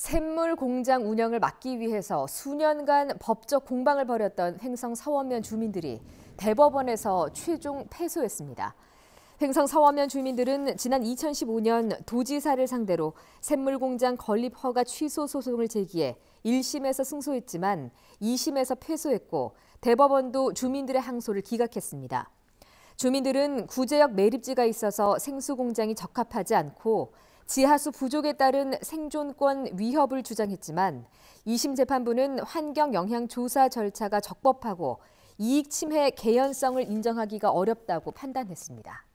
샘물 공장 운영을 막기 위해서 수년간 법적 공방을 벌였던 횡성 서원면 주민들이 대법원에서 최종 패소했습니다. 횡성 서원면 주민들은 지난 2015년 도지사를 상대로 샘물 공장 건립 허가 취소 소송을 제기해 1심에서 승소했지만 2심에서 패소했고 대법원도 주민들의 항소를 기각했습니다. 주민들은 구제역 매립지가 있어서 생수 공장이 적합하지 않고 지하수 부족에 따른 생존권 위협을 주장했지만 2심 재판부는 환경 영향 조사 절차가 적법하고 이익 침해 개연성을 인정하기가 어렵다고 판단했습니다.